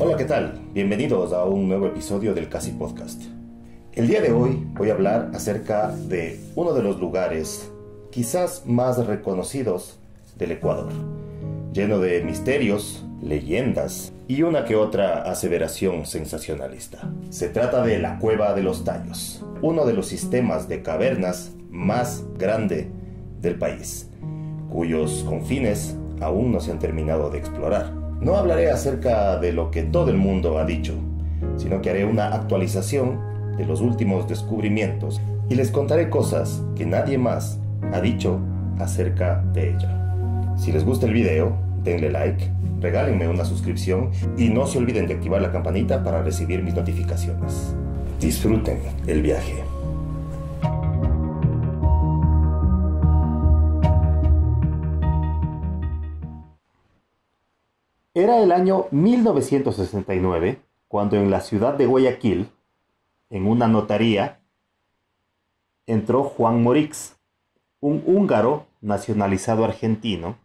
Hola, ¿qué tal? Bienvenidos a un nuevo episodio del Casi Podcast. El día de hoy voy a hablar acerca de uno de los lugares quizás más reconocidos del Ecuador, lleno de misterios, leyendas y una que otra aseveración sensacionalista. Se trata de la Cueva de los Tallos, uno de los sistemas de cavernas más grande del país, cuyos confines aún no se han terminado de explorar. No hablaré acerca de lo que todo el mundo ha dicho, sino que haré una actualización de los últimos descubrimientos y les contaré cosas que nadie más ha dicho acerca de ella. Si les gusta el video, denle like, regálenme una suscripción y no se olviden de activar la campanita para recibir mis notificaciones. Disfruten el viaje. Era el año 1969 cuando en la ciudad de Guayaquil, en una notaría, entró Juan Morix, un húngaro nacionalizado argentino,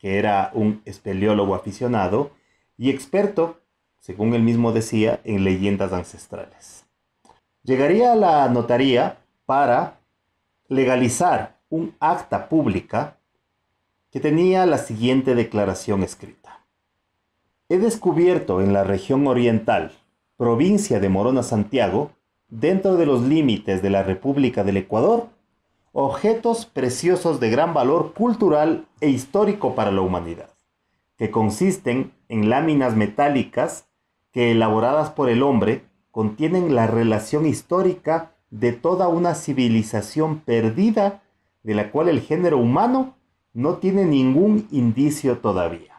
que era un espeleólogo aficionado y experto, según él mismo decía, en leyendas ancestrales. Llegaría a la notaría para legalizar un acta pública que tenía la siguiente declaración escrita. He descubierto en la región oriental, provincia de Morona Santiago, dentro de los límites de la República del Ecuador, objetos preciosos de gran valor cultural e histórico para la humanidad, que consisten en láminas metálicas que elaboradas por el hombre contienen la relación histórica de toda una civilización perdida de la cual el género humano no tiene ningún indicio todavía.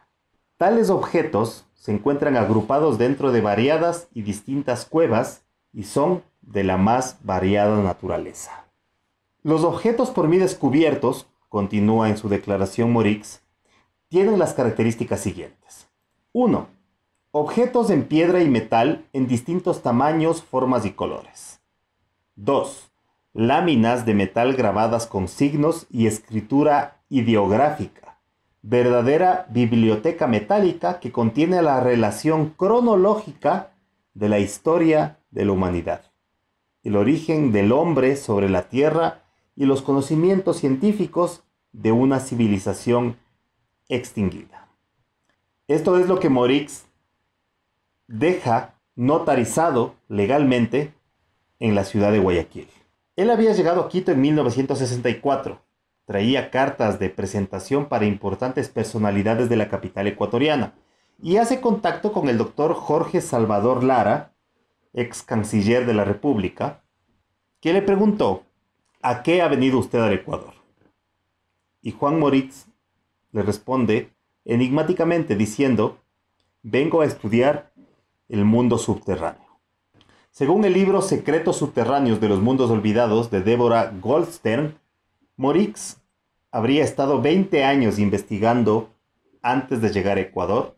Tales objetos se encuentran agrupados dentro de variadas y distintas cuevas y son de la más variada naturaleza. Los objetos por mí descubiertos, continúa en su declaración Morix, tienen las características siguientes. 1. Objetos en piedra y metal en distintos tamaños, formas y colores. 2. Láminas de metal grabadas con signos y escritura ideográfica verdadera biblioteca metálica que contiene la relación cronológica de la historia de la humanidad, el origen del hombre sobre la Tierra y los conocimientos científicos de una civilización extinguida. Esto es lo que Morix deja notarizado legalmente en la ciudad de Guayaquil. Él había llegado a Quito en 1964 traía cartas de presentación para importantes personalidades de la capital ecuatoriana y hace contacto con el doctor Jorge Salvador Lara, ex canciller de la República, que le preguntó, ¿a qué ha venido usted al Ecuador? Y Juan Moritz le responde enigmáticamente diciendo, vengo a estudiar el mundo subterráneo. Según el libro Secretos Subterráneos de los Mundos Olvidados de Débora Goldstern, Morix habría estado 20 años investigando, antes de llegar a Ecuador,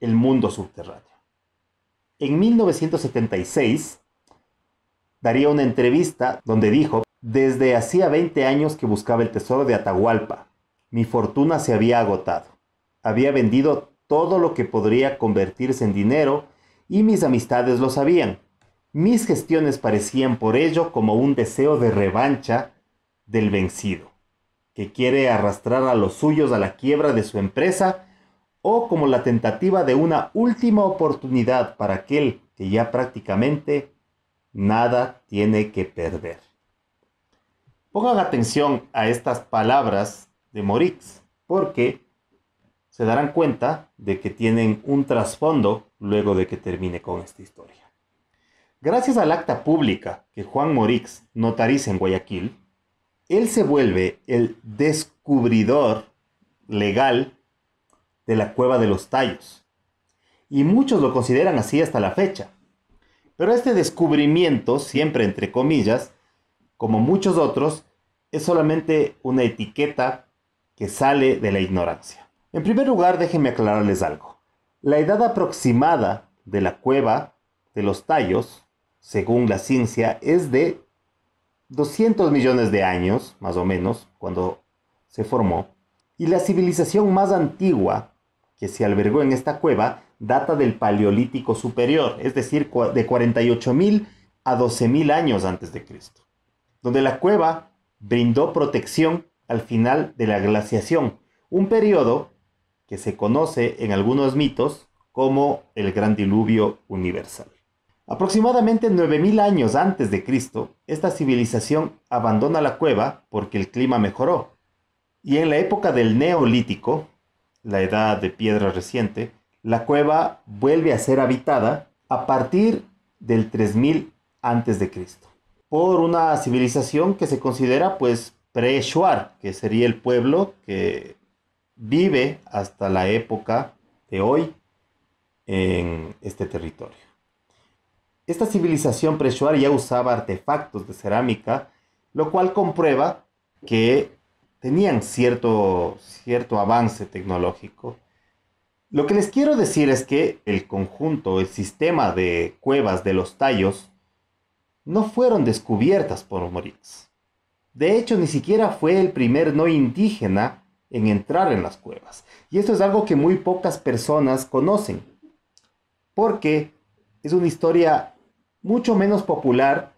el mundo subterráneo. En 1976 daría una entrevista donde dijo, desde hacía 20 años que buscaba el tesoro de Atahualpa, mi fortuna se había agotado, había vendido todo lo que podría convertirse en dinero y mis amistades lo sabían. Mis gestiones parecían por ello como un deseo de revancha del vencido, que quiere arrastrar a los suyos a la quiebra de su empresa o como la tentativa de una última oportunidad para aquel que ya prácticamente nada tiene que perder. Pongan atención a estas palabras de Morix, porque se darán cuenta de que tienen un trasfondo luego de que termine con esta historia. Gracias al acta pública que Juan Morix notariza en Guayaquil, él se vuelve el descubridor legal de la cueva de los tallos. Y muchos lo consideran así hasta la fecha. Pero este descubrimiento, siempre entre comillas, como muchos otros, es solamente una etiqueta que sale de la ignorancia. En primer lugar, déjenme aclararles algo. La edad aproximada de la cueva de los tallos, según la ciencia, es de 200 millones de años, más o menos, cuando se formó, y la civilización más antigua que se albergó en esta cueva data del Paleolítico Superior, es decir, de 48.000 a 12.000 años antes de Cristo, donde la cueva brindó protección al final de la glaciación, un periodo que se conoce en algunos mitos como el Gran Diluvio Universal. Aproximadamente 9.000 años antes de Cristo, esta civilización abandona la cueva porque el clima mejoró. Y en la época del Neolítico, la edad de piedra reciente, la cueva vuelve a ser habitada a partir del 3000 antes de Cristo por una civilización que se considera pues pre-Shuar, que sería el pueblo que vive hasta la época de hoy en este territorio. Esta civilización preshuar ya usaba artefactos de cerámica, lo cual comprueba que tenían cierto, cierto avance tecnológico. Lo que les quiero decir es que el conjunto, el sistema de cuevas de los tallos, no fueron descubiertas por Morix. De hecho, ni siquiera fue el primer no indígena en entrar en las cuevas. Y esto es algo que muy pocas personas conocen, porque es una historia mucho menos popular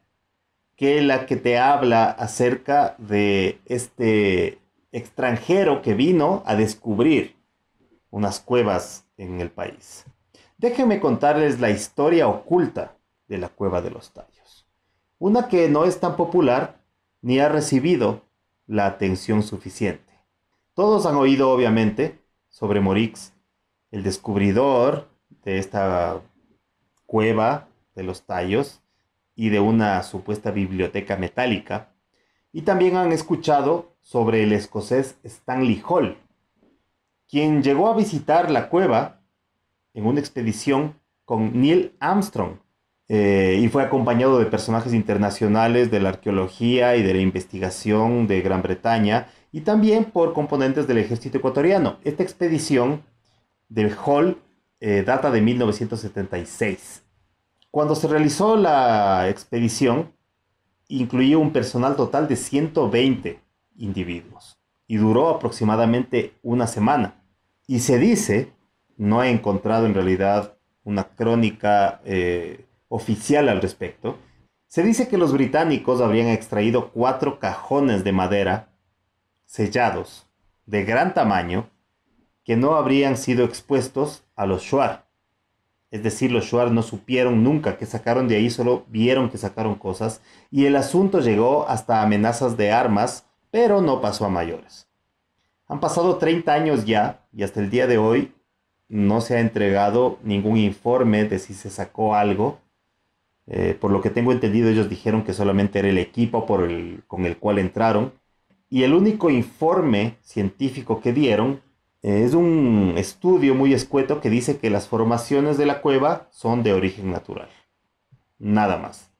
que la que te habla acerca de este extranjero que vino a descubrir unas cuevas en el país. Déjenme contarles la historia oculta de la cueva de los tallos, una que no es tan popular ni ha recibido la atención suficiente. Todos han oído, obviamente, sobre Morix, el descubridor de esta cueva de los tallos y de una supuesta biblioteca metálica, y también han escuchado sobre el escocés Stanley Hall, quien llegó a visitar la cueva en una expedición con Neil Armstrong eh, y fue acompañado de personajes internacionales de la arqueología y de la investigación de Gran Bretaña y también por componentes del ejército ecuatoriano. Esta expedición de Hall eh, data de 1976. Cuando se realizó la expedición, incluyó un personal total de 120 individuos y duró aproximadamente una semana. Y se dice, no he encontrado en realidad una crónica eh, oficial al respecto, se dice que los británicos habrían extraído cuatro cajones de madera sellados de gran tamaño que no habrían sido expuestos a los shuar, es decir, los Schwarz no supieron nunca que sacaron de ahí, solo vieron que sacaron cosas, y el asunto llegó hasta amenazas de armas, pero no pasó a mayores. Han pasado 30 años ya, y hasta el día de hoy no se ha entregado ningún informe de si se sacó algo. Eh, por lo que tengo entendido, ellos dijeron que solamente era el equipo con el cual entraron. Y el único informe científico que dieron eh, es un estudio muy escueto que dice que las formaciones de la cueva son de origen natural. Nada más.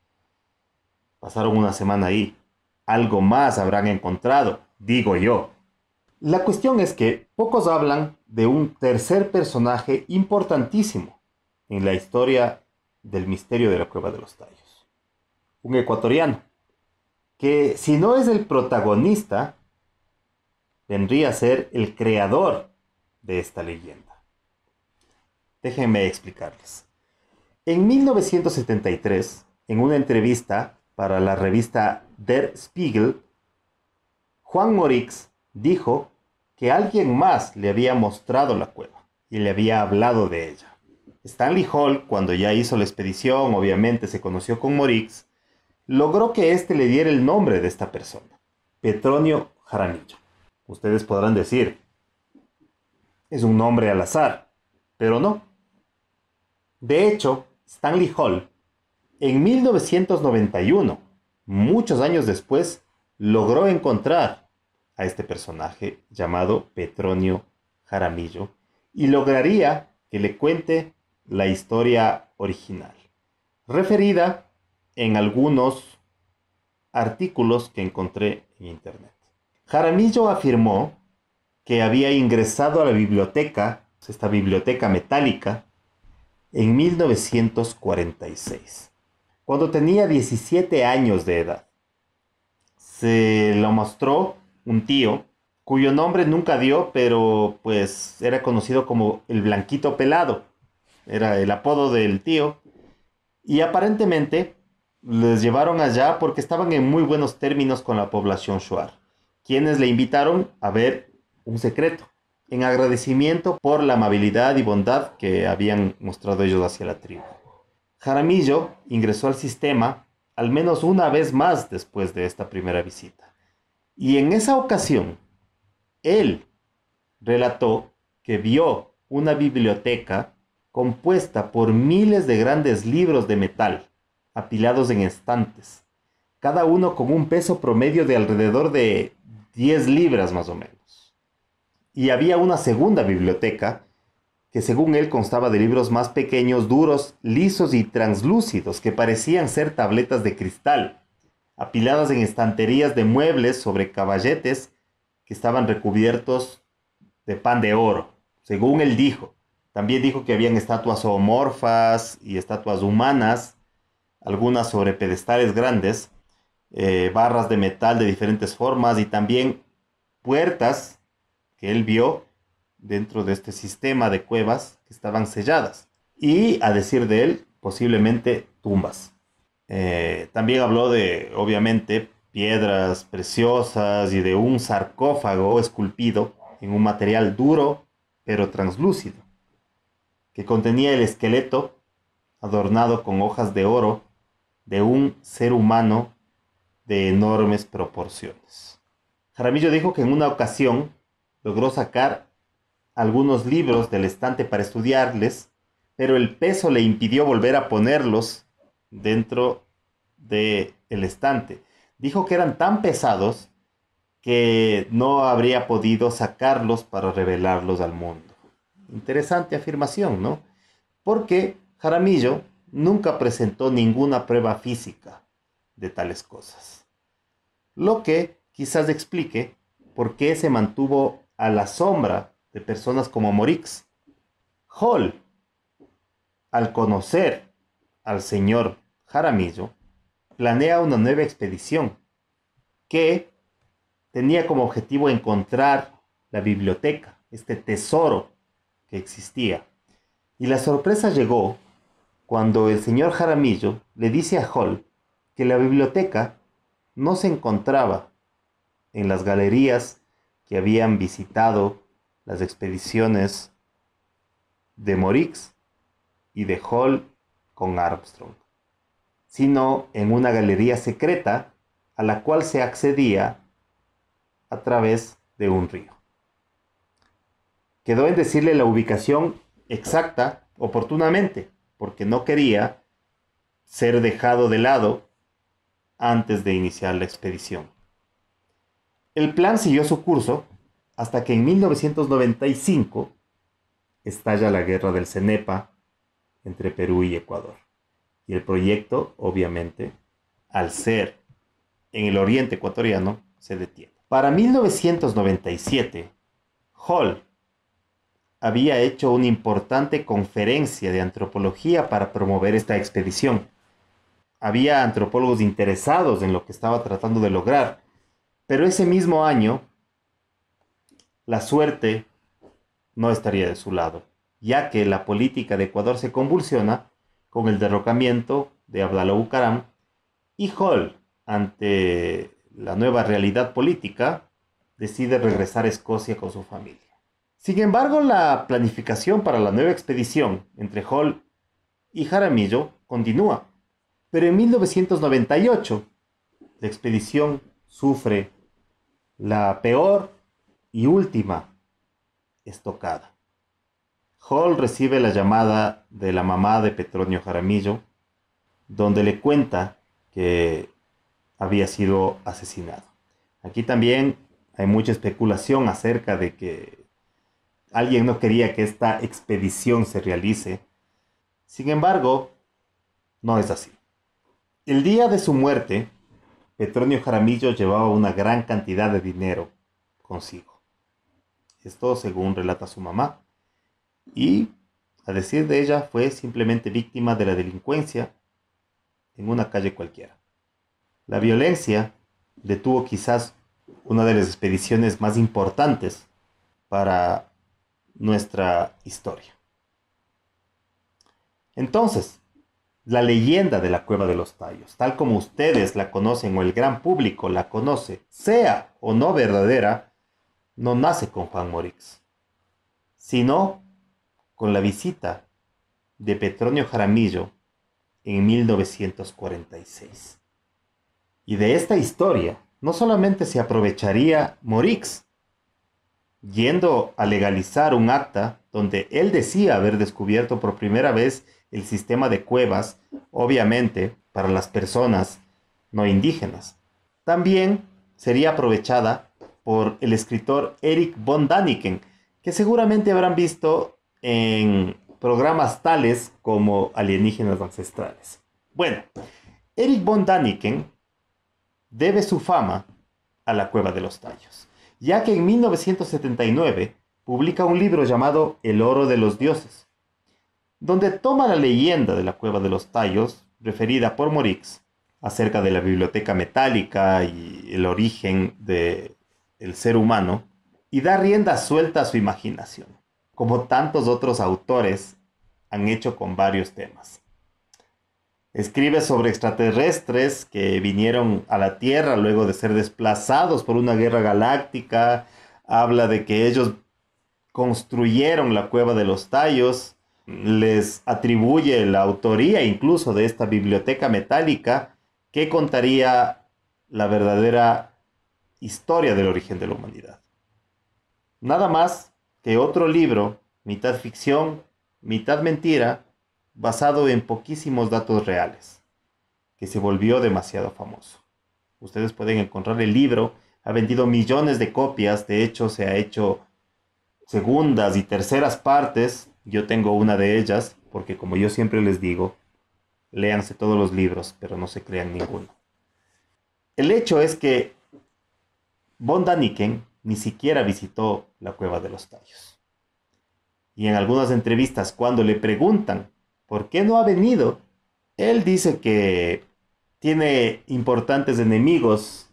Pasaron una semana ahí. Algo más habrán encontrado, digo yo. La cuestión es que pocos hablan de un tercer personaje importantísimo en la historia del misterio de la cueva de los tallos. Un ecuatoriano, que si no es el protagonista, vendría a ser el creador de esta leyenda. Déjenme explicarles. En 1973, en una entrevista para la revista Der Spiegel, Juan Morix dijo que alguien más le había mostrado la cueva y le había hablado de ella. Stanley Hall, cuando ya hizo la expedición, obviamente se conoció con Morix, logró que éste le diera el nombre de esta persona, Petronio Jaramillo. Ustedes podrán decir, es un nombre al azar, pero no. De hecho, Stanley Hall, en 1991, muchos años después, logró encontrar a este personaje llamado Petronio Jaramillo y lograría que le cuente la historia original, referida en algunos artículos que encontré en internet. Jaramillo afirmó que había ingresado a la biblioteca, pues, esta biblioteca metálica, en 1946, cuando tenía 17 años de edad. Se lo mostró un tío, cuyo nombre nunca dio, pero pues era conocido como el Blanquito Pelado, era el apodo del tío, y aparentemente les llevaron allá porque estaban en muy buenos términos con la población Shuar, quienes le invitaron a ver un secreto, en agradecimiento por la amabilidad y bondad que habían mostrado ellos hacia la tribu. Jaramillo ingresó al sistema al menos una vez más después de esta primera visita. Y en esa ocasión, él relató que vio una biblioteca compuesta por miles de grandes libros de metal, apilados en estantes, cada uno con un peso promedio de alrededor de 10 libras más o menos y había una segunda biblioteca que según él constaba de libros más pequeños, duros, lisos y translúcidos que parecían ser tabletas de cristal, apiladas en estanterías de muebles sobre caballetes que estaban recubiertos de pan de oro, según él dijo. También dijo que habían estatuas zoomorfas y estatuas humanas, algunas sobre pedestales grandes, eh, barras de metal de diferentes formas y también puertas que él vio dentro de este sistema de cuevas que estaban selladas y, a decir de él, posiblemente tumbas. Eh, también habló de, obviamente, piedras preciosas y de un sarcófago esculpido en un material duro pero translúcido, que contenía el esqueleto adornado con hojas de oro de un ser humano de enormes proporciones. Jaramillo dijo que en una ocasión logró sacar algunos libros del estante para estudiarles, pero el peso le impidió volver a ponerlos dentro del estante. Dijo que eran tan pesados que no habría podido sacarlos para revelarlos al mundo. Interesante afirmación, ¿no? Porque Jaramillo nunca presentó ninguna prueba física de tales cosas. Lo que quizás explique por qué se mantuvo a la sombra de personas como Morix. Hall, al conocer al señor Jaramillo, planea una nueva expedición que tenía como objetivo encontrar la biblioteca, este tesoro que existía. Y la sorpresa llegó cuando el señor Jaramillo le dice a Hall que la biblioteca no se encontraba en las galerías que habían visitado las expediciones de Morix y de Hall con Armstrong, sino en una galería secreta a la cual se accedía a través de un río. Quedó en decirle la ubicación exacta oportunamente, porque no quería ser dejado de lado antes de iniciar la expedición. El plan siguió su curso hasta que en 1995 estalla la guerra del CENEPA entre Perú y Ecuador. Y el proyecto, obviamente, al ser en el oriente ecuatoriano, se detiene. Para 1997, Hall había hecho una importante conferencia de antropología para promover esta expedición. Había antropólogos interesados en lo que estaba tratando de lograr pero ese mismo año, la suerte no estaría de su lado, ya que la política de Ecuador se convulsiona con el derrocamiento de Abdalá Bucaram y Hall, ante la nueva realidad política, decide regresar a Escocia con su familia. Sin embargo, la planificación para la nueva expedición entre Hall y Jaramillo continúa, pero en 1998 la expedición sufre la peor y última estocada. Hall recibe la llamada de la mamá de Petronio Jaramillo, donde le cuenta que había sido asesinado. Aquí también hay mucha especulación acerca de que alguien no quería que esta expedición se realice. Sin embargo, no es así. El día de su muerte, Petronio Jaramillo llevaba una gran cantidad de dinero consigo. Esto según relata su mamá. Y, a decir de ella, fue simplemente víctima de la delincuencia en una calle cualquiera. La violencia detuvo quizás una de las expediciones más importantes para nuestra historia. Entonces, la leyenda de la cueva de los tallos, tal como ustedes la conocen o el gran público la conoce, sea o no verdadera, no nace con Juan Morix, sino con la visita de Petronio Jaramillo en 1946. Y de esta historia no solamente se aprovecharía Morix, yendo a legalizar un acta donde él decía haber descubierto por primera vez el sistema de cuevas, obviamente, para las personas no indígenas. También sería aprovechada por el escritor Eric von Daniken, que seguramente habrán visto en programas tales como Alienígenas Ancestrales. Bueno, Eric von Daniken debe su fama a la Cueva de los Tallos, ya que en 1979 publica un libro llamado El Oro de los Dioses, donde toma la leyenda de la cueva de los tallos, referida por Morix, acerca de la biblioteca metálica y el origen del ser humano, y da rienda suelta a su imaginación, como tantos otros autores han hecho con varios temas. Escribe sobre extraterrestres que vinieron a la Tierra luego de ser desplazados por una guerra galáctica. Habla de que ellos construyeron la cueva de los tallos les atribuye la autoría incluso de esta biblioteca metálica que contaría la verdadera historia del origen de la humanidad. Nada más que otro libro, mitad ficción, mitad mentira, basado en poquísimos datos reales, que se volvió demasiado famoso. Ustedes pueden encontrar el libro, ha vendido millones de copias, de hecho se ha hecho segundas y terceras partes yo tengo una de ellas porque como yo siempre les digo, léanse todos los libros, pero no se crean ninguno. El hecho es que Von Daniken ni siquiera visitó la cueva de los tallos. Y en algunas entrevistas cuando le preguntan por qué no ha venido, él dice que tiene importantes enemigos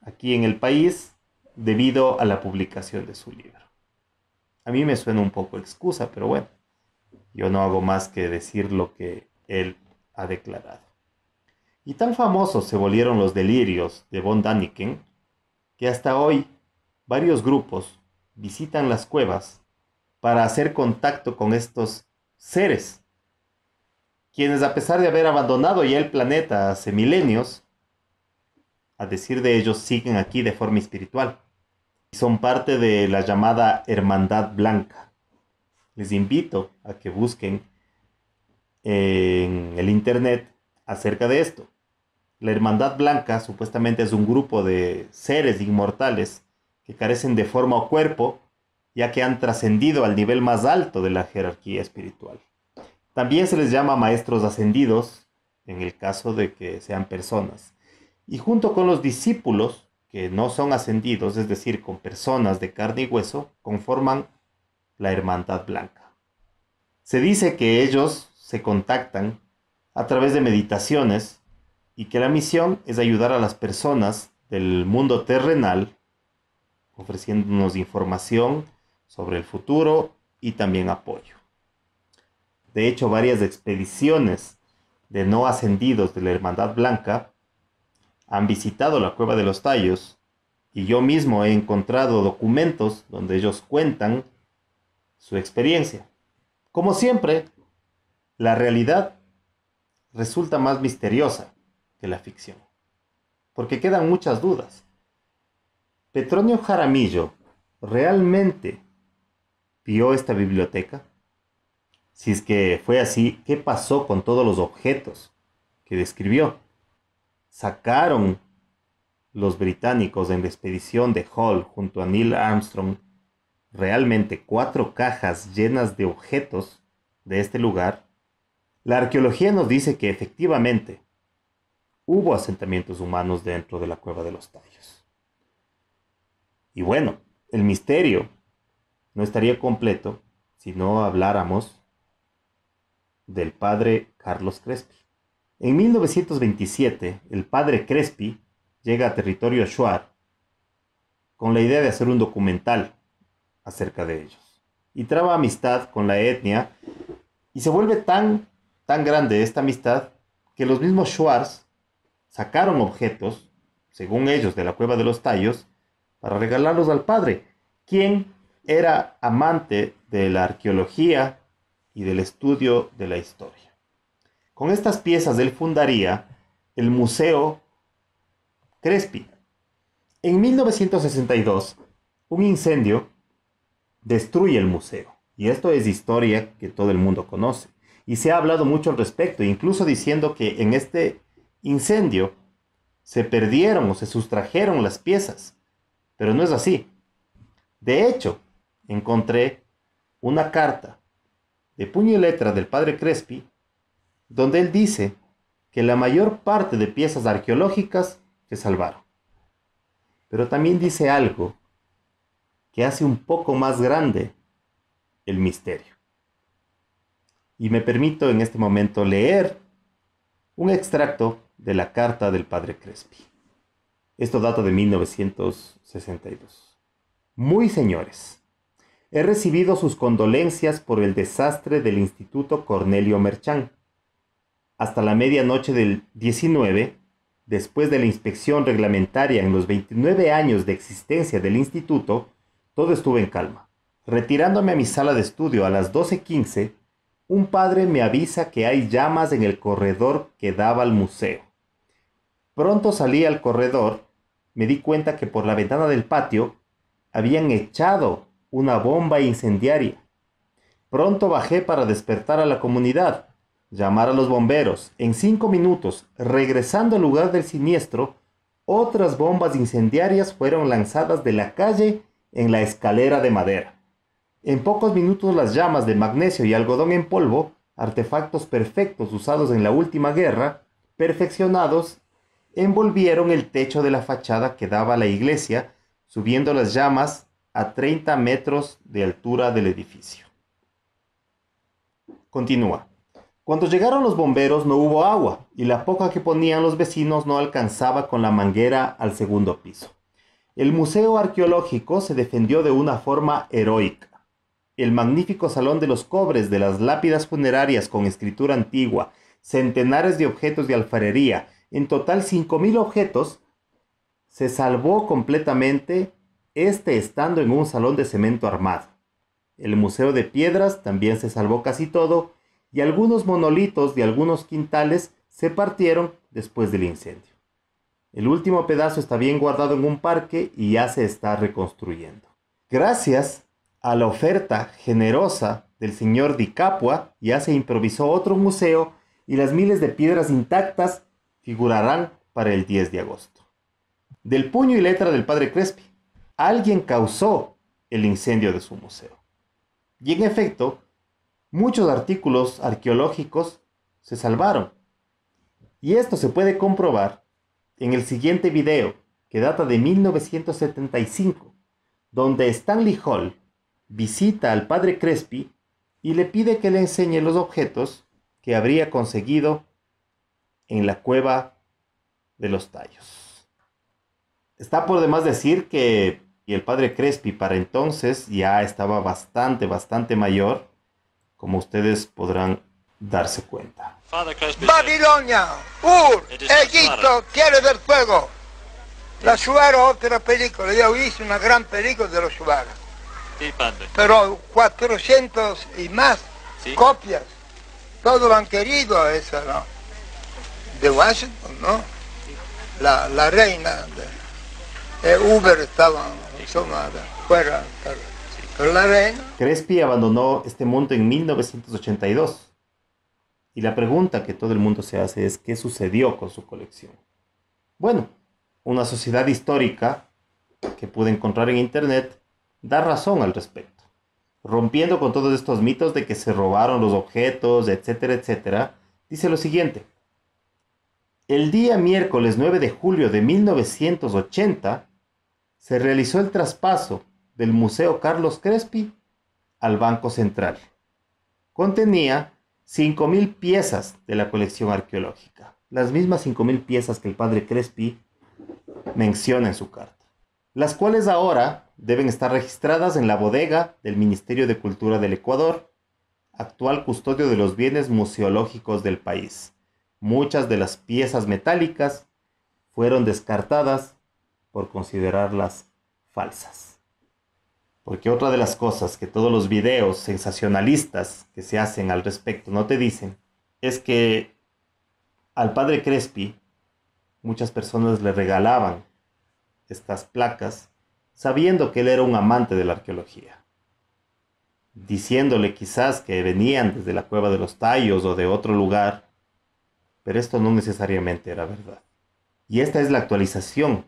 aquí en el país debido a la publicación de su libro. A mí me suena un poco excusa, pero bueno, yo no hago más que decir lo que él ha declarado. Y tan famosos se volvieron los delirios de von Daniken que hasta hoy varios grupos visitan las cuevas para hacer contacto con estos seres, quienes a pesar de haber abandonado ya el planeta hace milenios, a decir de ellos siguen aquí de forma espiritual son parte de la llamada Hermandad Blanca. Les invito a que busquen en el Internet acerca de esto. La Hermandad Blanca supuestamente es un grupo de seres inmortales que carecen de forma o cuerpo, ya que han trascendido al nivel más alto de la jerarquía espiritual. También se les llama maestros ascendidos, en el caso de que sean personas. Y junto con los discípulos, que no son ascendidos, es decir, con personas de carne y hueso, conforman la Hermandad Blanca. Se dice que ellos se contactan a través de meditaciones y que la misión es ayudar a las personas del mundo terrenal, ofreciéndonos información sobre el futuro y también apoyo. De hecho, varias expediciones de no ascendidos de la Hermandad Blanca han visitado la cueva de los tallos y yo mismo he encontrado documentos donde ellos cuentan su experiencia. Como siempre, la realidad resulta más misteriosa que la ficción, porque quedan muchas dudas. Petronio Jaramillo realmente vio esta biblioteca? Si es que fue así, ¿qué pasó con todos los objetos que describió? sacaron los británicos en la expedición de Hall junto a Neil Armstrong realmente cuatro cajas llenas de objetos de este lugar, la arqueología nos dice que efectivamente hubo asentamientos humanos dentro de la cueva de los tallos. Y bueno, el misterio no estaría completo si no habláramos del padre Carlos Crespi. En 1927, el padre Crespi llega a territorio Shuar con la idea de hacer un documental acerca de ellos. Y traba amistad con la etnia y se vuelve tan, tan grande esta amistad que los mismos Shuars sacaron objetos, según ellos, de la cueva de los tallos para regalarlos al padre, quien era amante de la arqueología y del estudio de la historia. Con estas piezas él fundaría el Museo Crespi. En 1962, un incendio destruye el museo. Y esto es historia que todo el mundo conoce. Y se ha hablado mucho al respecto, incluso diciendo que en este incendio se perdieron o se sustrajeron las piezas. Pero no es así. De hecho, encontré una carta de puño y letra del padre Crespi donde él dice que la mayor parte de piezas arqueológicas se salvaron. Pero también dice algo que hace un poco más grande el misterio. Y me permito en este momento leer un extracto de la carta del padre Crespi. Esto data de 1962. Muy señores, he recibido sus condolencias por el desastre del Instituto Cornelio Merchán hasta la medianoche del 19, después de la inspección reglamentaria en los 29 años de existencia del instituto, todo estuvo en calma. Retirándome a mi sala de estudio a las 12.15, un padre me avisa que hay llamas en el corredor que daba al museo. Pronto salí al corredor, me di cuenta que por la ventana del patio habían echado una bomba incendiaria. Pronto bajé para despertar a la comunidad, llamar a los bomberos. En cinco minutos, regresando al lugar del siniestro, otras bombas incendiarias fueron lanzadas de la calle en la escalera de madera. En pocos minutos las llamas de magnesio y algodón en polvo, artefactos perfectos usados en la última guerra, perfeccionados, envolvieron el techo de la fachada que daba a la iglesia, subiendo las llamas a 30 metros de altura del edificio. Continúa. Cuando llegaron los bomberos no hubo agua y la poca que ponían los vecinos no alcanzaba con la manguera al segundo piso. El Museo Arqueológico se defendió de una forma heroica. El magnífico Salón de los Cobres de las lápidas funerarias con escritura antigua, centenares de objetos de alfarería, en total 5.000 objetos, se salvó completamente, este estando en un salón de cemento armado. El Museo de Piedras también se salvó casi todo, y algunos monolitos de algunos quintales se partieron después del incendio. El último pedazo está bien guardado en un parque y ya se está reconstruyendo. Gracias a la oferta generosa del señor dicapua ya se improvisó otro museo y las miles de piedras intactas figurarán para el 10 de agosto. Del puño y letra del padre Crespi, alguien causó el incendio de su museo. Y en efecto, muchos artículos arqueológicos se salvaron. Y esto se puede comprobar en el siguiente video, que data de 1975, donde Stanley Hall visita al padre Crespi y le pide que le enseñe los objetos que habría conseguido en la cueva de los tallos. Está por demás decir que el padre Crespi para entonces ya estaba bastante, bastante mayor como ustedes podrán darse cuenta. Babilonia, Ur, Egipto, quiere ver Fuego. La Shuara, otra película, yo hice una gran película de los Suara. Pero 400 y más copias. Todos lo han querido esa, ¿no? De Washington, ¿no? La, reina de, eh, Uber estaba, fuera. fuera. Crespi abandonó este monto en 1982. Y la pregunta que todo el mundo se hace es ¿qué sucedió con su colección? Bueno, una sociedad histórica que pude encontrar en internet da razón al respecto. Rompiendo con todos estos mitos de que se robaron los objetos, etcétera, etcétera, dice lo siguiente. El día miércoles 9 de julio de 1980 se realizó el traspaso del Museo Carlos Crespi al Banco Central. Contenía 5.000 piezas de la colección arqueológica, las mismas 5.000 piezas que el padre Crespi menciona en su carta, las cuales ahora deben estar registradas en la bodega del Ministerio de Cultura del Ecuador, actual custodio de los bienes museológicos del país. Muchas de las piezas metálicas fueron descartadas por considerarlas falsas. Porque otra de las cosas que todos los videos sensacionalistas que se hacen al respecto no te dicen es que al padre Crespi muchas personas le regalaban estas placas sabiendo que él era un amante de la arqueología, diciéndole quizás que venían desde la cueva de los tallos o de otro lugar, pero esto no necesariamente era verdad. Y esta es la actualización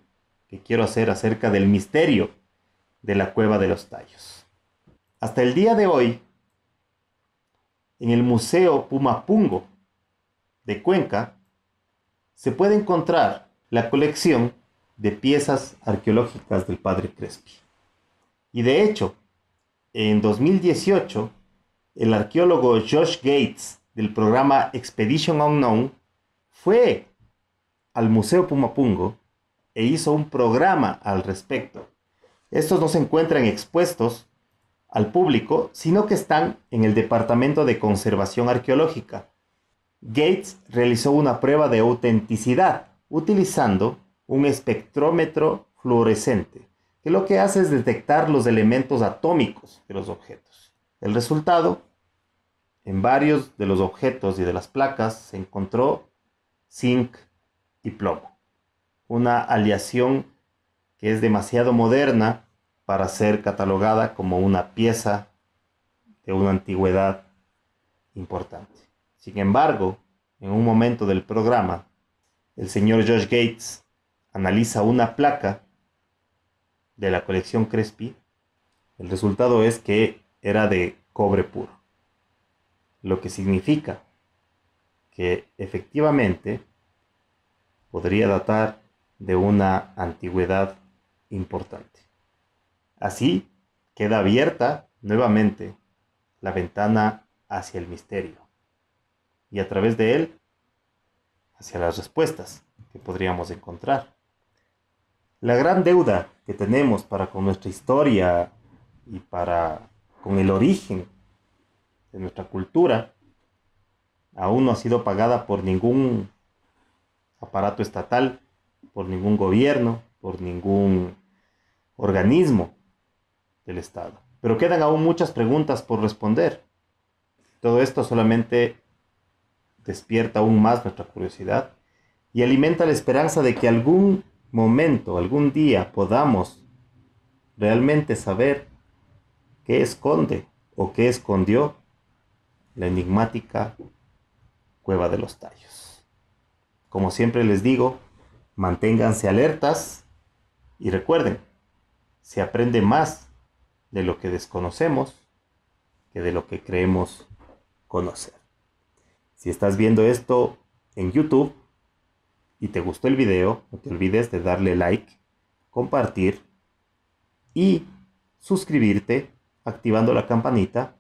que quiero hacer acerca del misterio de la Cueva de los Tallos. Hasta el día de hoy, en el Museo Pumapungo de Cuenca, se puede encontrar la colección de piezas arqueológicas del padre Crespi. Y de hecho, en 2018, el arqueólogo Josh Gates del programa Expedition Unknown fue al Museo Pumapungo e hizo un programa al respecto estos no se encuentran expuestos al público, sino que están en el Departamento de Conservación Arqueológica. Gates realizó una prueba de autenticidad utilizando un espectrómetro fluorescente, que lo que hace es detectar los elementos atómicos de los objetos. El resultado, en varios de los objetos y de las placas se encontró zinc y plomo, una aleación que es demasiado moderna para ser catalogada como una pieza de una antigüedad importante. Sin embargo, en un momento del programa, el señor Josh Gates analiza una placa de la colección Crespi. El resultado es que era de cobre puro, lo que significa que efectivamente podría datar de una antigüedad importante. Así queda abierta nuevamente la ventana hacia el misterio y a través de él hacia las respuestas que podríamos encontrar. La gran deuda que tenemos para con nuestra historia y para con el origen de nuestra cultura aún no ha sido pagada por ningún aparato estatal, por ningún gobierno, por ningún organismo del Estado. Pero quedan aún muchas preguntas por responder. Todo esto solamente despierta aún más nuestra curiosidad y alimenta la esperanza de que algún momento, algún día podamos realmente saber qué esconde o qué escondió la enigmática cueva de los tallos. Como siempre les digo, manténganse alertas y recuerden, se aprende más de lo que desconocemos que de lo que creemos conocer. Si estás viendo esto en YouTube y te gustó el video, no te olvides de darle like, compartir y suscribirte activando la campanita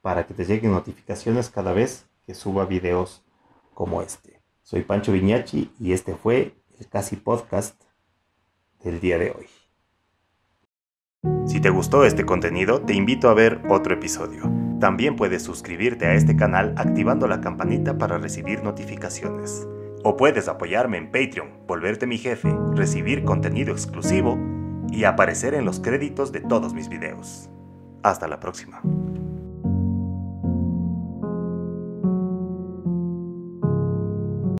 para que te lleguen notificaciones cada vez que suba videos como este. Soy Pancho Viñachi y este fue el Casi Podcast del día de hoy. Si te gustó este contenido, te invito a ver otro episodio. También puedes suscribirte a este canal activando la campanita para recibir notificaciones. O puedes apoyarme en Patreon, volverte mi jefe, recibir contenido exclusivo y aparecer en los créditos de todos mis videos. Hasta la próxima.